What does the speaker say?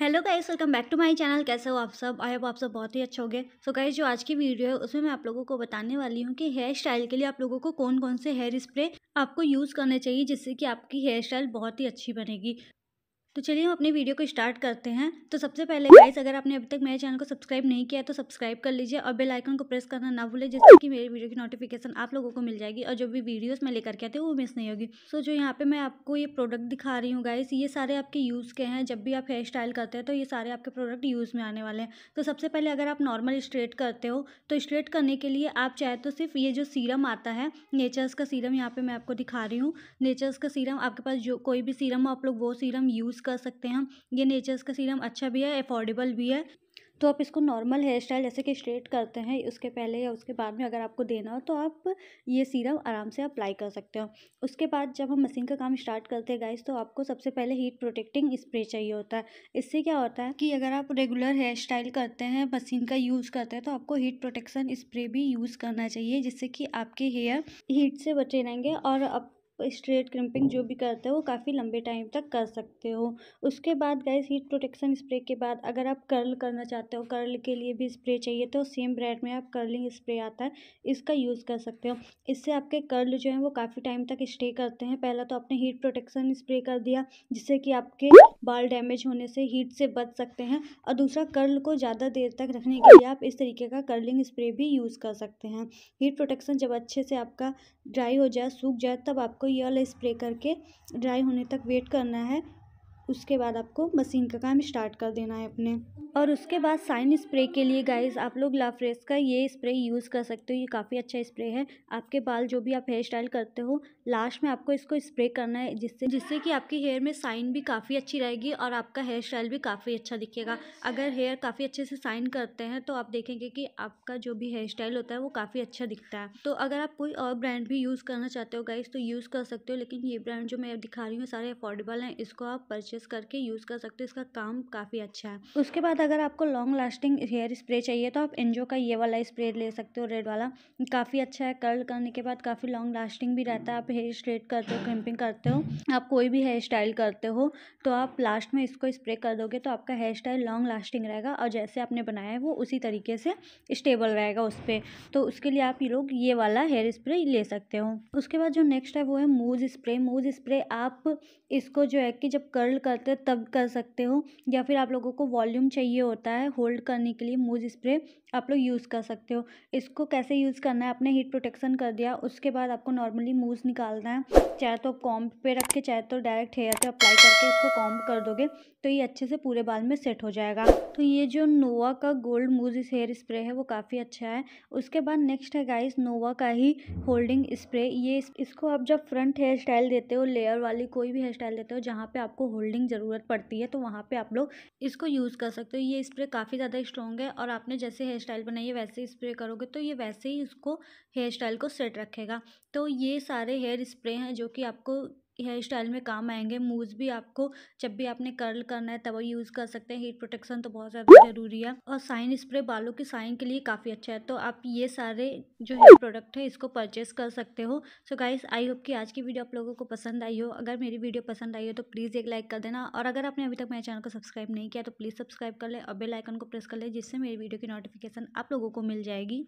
hello guys welcome back to my channel कैसे हो आप सब आई होप आप सब बहुत ही अच्छे होंगे सो गाइस जो आज की वीडियो है उसमें मैं आप लोगों को बताने वाली हूँ कि हेयर स्टाइल के लिए आप लोगों को कौन कौन से हेयर स्प्रे आपको यूज़ करने चाहिए जिससे कि आपकी हेयर स्टाइल बहुत ही अच्छी बनेगी तो चलिए हम अपने वीडियो को स्टार्ट करते हैं तो सबसे पहले गाइस अगर आपने अभी तक मेरे चैनल को सब्सक्राइब नहीं किया है तो सब्सक्राइब कर लीजिए और बेल आइकन को प्रेस करना ना भूलें जिससे कि मेरी वीडियो की नोटिफिकेशन आप लोगों को मिल जाएगी और जो भी वीडियोस मैं लेकर के आती हूँ वो मिस नहीं होगी सो जो यहाँ पर मैं आपको ये प्रोडक्ट दिखा रही हूँ गाइस ये सारे आपके यूज़ के हैं जब भी आप हेयर स्टाइल करते हैं तो ये सारे आपके प्रोडक्ट यूज़ में आने वाले हैं तो सबसे पहले अगर आप नॉर्मल स्ट्रेट करते हो तो स्ट्रेट करने के लिए आप चाहे तो सिर्फ ये जो सीरम आता है नेचर्स का सीरम यहाँ पर मैं आपको दिखा रही हूँ नेचर्स का सीरम आपके पास जो कोई भी सीरम हो आप लोग वो सीरम यूज़ यूज़ कर सकते हैं ये नेचर्स का सीरम अच्छा भी है अफोर्डेबल भी है तो आप इसको नॉर्मल हेयर स्टाइल जैसे कि स्ट्रेट करते हैं उसके पहले या उसके बाद में अगर आपको देना हो तो आप ये सीरम आराम से अप्लाई कर सकते हो उसके बाद जब हम मशीन का काम स्टार्ट करते हैं गाइस तो आपको सबसे पहले हीट प्रोटेक्टिंग स्प्रे चाहिए होता है इससे क्या होता है कि अगर आप रेगुलर हेयर स्टाइल करते हैं मशीन का यूज़ करते हैं तो आपको हीट प्रोटेक्शन स्प्रे भी यूज़ करना चाहिए जिससे कि आपके हेयर हीट से बचे रहेंगे और आप स्ट्रेट क्रम्पिंग जो भी करते हो वो काफ़ी लंबे टाइम तक कर सकते हो उसके बाद गैस हीट प्रोटेक्शन स्प्रे के बाद अगर आप कर्ल करना चाहते हो कर्ल के लिए भी स्प्रे चाहिए तो सेम ब्रांड में आप कर्लिंग स्प्रे आता है इसका यूज़ कर सकते हो इससे आपके कर्ल जो हैं वो काफ़ी टाइम तक स्टे करते हैं पहला तो आपने हीट प्रोटेक्शन स्प्रे कर दिया जिससे कि आपके बाल डैमेज होने से हीट से बच सकते हैं और दूसरा कर्ल को ज़्यादा देर तक रखने के लिए आप इस तरीके का कर्लिंग स्प्रे भी यूज़ कर सकते हैं हीट प्रोटेक्शन जब अच्छे से आपका ड्राई हो जाए सूख जाए तब आपको ये वाला स्प्रे करके ड्राई होने तक वेट करना है उसके बाद आपको मशीन का काम स्टार्ट कर देना है अपने और उसके बाद साइन स्प्रे के लिए गाइस आप लोग लाफ्रेस का ये स्प्रे यूज़ कर सकते हो ये काफ़ी अच्छा स्प्रे है आपके बाल जो भी आप हेयर स्टाइल करते हो लास्ट में आपको इसको स्प्रे करना है जिससे जिससे कि आपके हेयर में साइन भी काफ़ी अच्छी रहेगी और आपका हेयर स्टाइल भी काफ़ी अच्छा दिखेगा अगर हेयर काफ़ी अच्छे से साइन करते हैं तो आप देखेंगे कि आपका जो भी हेयर स्टाइल होता है वो काफ़ी अच्छा दिखता है तो अगर आप कोई और ब्रांड भी यूज़ करना चाहते हो गाइस तो यूज़ कर सकते हो लेकिन ये ब्रांड जो मैं दिखा रही हूँ सारे अफोर्डेबल हैं इसको आप परचेज परचेज करके यूज़ कर सकते हो इसका काम काफ़ी अच्छा है उसके बाद अगर आपको लॉन्ग लास्टिंग हेयर स्प्रे चाहिए तो आप एनजो का ये वाला स्प्रे ले सकते हो रेड वाला काफ़ी अच्छा है कर्ल करने के बाद काफ़ी लॉन्ग लास्टिंग भी रहता है आप हेयर स्ट्रेट करते हो क्रिम्पिंग करते हो आप कोई भी हेयर स्टाइल करते हो तो आप लास्ट में इसको स्प्रे कर दोगे तो आपका हेयर स्टाइल लॉन्ग लास्टिंग रहेगा और जैसे आपने बनाया है वो उसी तरीके से स्टेबल रहेगा उस पर तो उसके लिए आप ये लोग ये वाला हेयर स्प्रे ले सकते हो उसके बाद जो नेक्स्ट है वो है मूज स्प्रे मूज स्प्रे आप इसको जो है कि जब कर्ल होल्ड करते तब कर सकते हो या फिर आप लोगों को वॉल्यूम चाहिए होता है होल्ड करने के लिए मूज स्प्रे आप लोग यूज़ कर सकते हो इसको कैसे यूज़ करना है आपने हीट प्रोटेक्शन कर दिया उसके बाद आपको नॉर्मली मूज निकालना है चाहे तो कॉम्ब पे रख के चाहे तो डायरेक्ट हेयर पे अप्लाई करके इसको कॉम्ब कर दोगे तो ये अच्छे से पूरे बाल में सेट हो जाएगा तो ये जो नोवा का गोल्ड मूज हेयर स्प्रे है वो काफ़ी अच्छा है उसके बाद नेक्स्ट है गाइस नोवा का ही होल्डिंग स्प्रे ये इसको आप जब फ्रंट हेयर स्टाइल देते हो लेयर वाली कोई भी हेयर स्टाइल देते हो जहाँ पर आपको होल्ड फोल्डिंग ज़रूरत पड़ती है तो वहाँ पे आप लोग इसको यूज़ कर सकते हो ये स्प्रे काफ़ी ज़्यादा स्ट्रॉन्ग है और आपने जैसे हेयर स्टाइल बनाइए वैसे स्प्रे करोगे तो ये वैसे ही उसको हेयर स्टाइल को सेट रखेगा तो ये सारे हेयर स्प्रे हैं जो कि आपको हेयर स्टाइल में काम आएंगे मूव्स भी आपको जब भी आपने कर्ल करना है तब यूज़ कर सकते हैं हीट प्रोटेक्शन तो बहुत ज़्यादा ज़रूरी है और साइन स्प्रे बालों की साइन के लिए काफ़ी अच्छा है तो आप ये सारे जो हेयर प्रोडक्ट है इसको परचेस कर सकते हो सो गाइस आई होप कि आज की वीडियो आप लोगों को पसंद आई हो अगर मेरी वीडियो पसंद आई हो तो प्लीज़ एक लाइक कर देना और अगर आपने अभी तक मेरे चैनल को सब्सक्राइब नहीं किया तो प्लीज़ सब्सक्राइब कर लें और बेल आइकन को प्रेस कर लें जिससे मेरी वीडियो की नोटिफिकेशन आप लोगों को मिल जाएगी